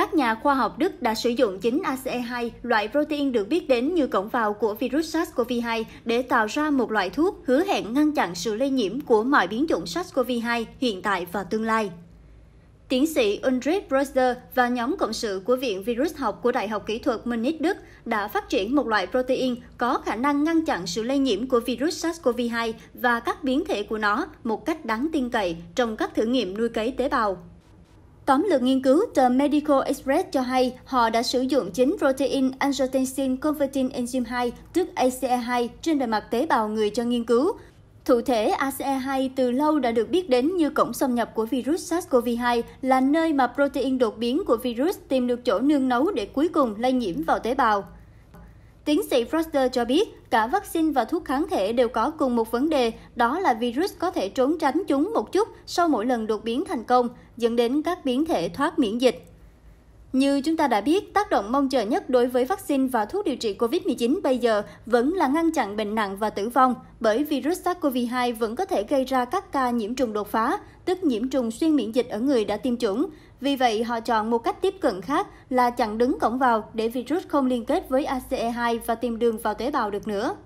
Các nhà khoa học Đức đã sử dụng chính ACE2, loại protein được biết đến như cổng vào của virus SARS-CoV-2, để tạo ra một loại thuốc hứa hẹn ngăn chặn sự lây nhiễm của mọi biến chủng SARS-CoV-2 hiện tại và tương lai. Tiến sĩ Ulrich Breuser và nhóm cộng sự của Viện Virus học của Đại học Kỹ thuật Munich Đức đã phát triển một loại protein có khả năng ngăn chặn sự lây nhiễm của virus SARS-CoV-2 và các biến thể của nó một cách đáng tin cậy trong các thử nghiệm nuôi cấy tế bào. Tóm lược nghiên cứu, tờ Medical Express cho hay họ đã sử dụng chính protein angiotensin converting enzyme 2, tức ACE2, trên bề mặt tế bào người cho nghiên cứu. Thụ thể ACE2 từ lâu đã được biết đến như cổng xâm nhập của virus SARS-CoV-2, là nơi mà protein đột biến của virus tìm được chỗ nương nấu để cuối cùng lây nhiễm vào tế bào. Tiến sĩ Foster cho biết, cả vaccine và thuốc kháng thể đều có cùng một vấn đề, đó là virus có thể trốn tránh chúng một chút sau mỗi lần đột biến thành công, dẫn đến các biến thể thoát miễn dịch. Như chúng ta đã biết, tác động mong chờ nhất đối với vaccine và thuốc điều trị COVID-19 bây giờ vẫn là ngăn chặn bệnh nặng và tử vong, bởi virus SARS-CoV-2 vẫn có thể gây ra các ca nhiễm trùng đột phá, tức nhiễm trùng xuyên miễn dịch ở người đã tiêm chủng. Vì vậy, họ chọn một cách tiếp cận khác là chặn đứng cổng vào để virus không liên kết với ACE2 và tìm đường vào tế bào được nữa.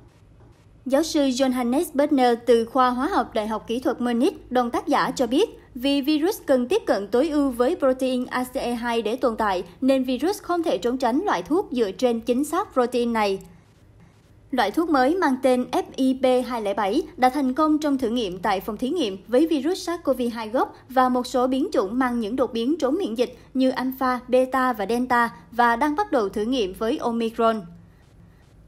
Giáo sư Johannes Berner từ khoa hóa học Đại học Kỹ thuật Munich, đồng tác giả cho biết, vì virus cần tiếp cận tối ưu với protein ACE2 để tồn tại, nên virus không thể trốn tránh loại thuốc dựa trên chính xác protein này. Loại thuốc mới mang tên FIB207 đã thành công trong thử nghiệm tại phòng thí nghiệm với virus SARS-CoV-2 gốc và một số biến chủng mang những đột biến trốn miễn dịch như alpha, beta và delta và đang bắt đầu thử nghiệm với Omicron.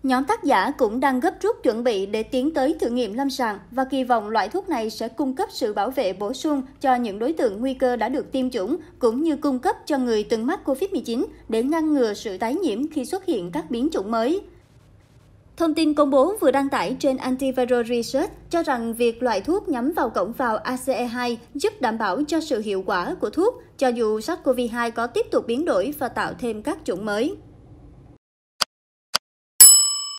Nhóm tác giả cũng đang gấp rút chuẩn bị để tiến tới thử nghiệm lâm sàng và kỳ vọng loại thuốc này sẽ cung cấp sự bảo vệ bổ sung cho những đối tượng nguy cơ đã được tiêm chủng, cũng như cung cấp cho người từng mắc COVID-19 để ngăn ngừa sự tái nhiễm khi xuất hiện các biến chủng mới. Thông tin công bố vừa đăng tải trên Antiviral Research cho rằng việc loại thuốc nhắm vào cổng vào ACE2 giúp đảm bảo cho sự hiệu quả của thuốc, cho dù SARS-CoV-2 có tiếp tục biến đổi và tạo thêm các chủng mới.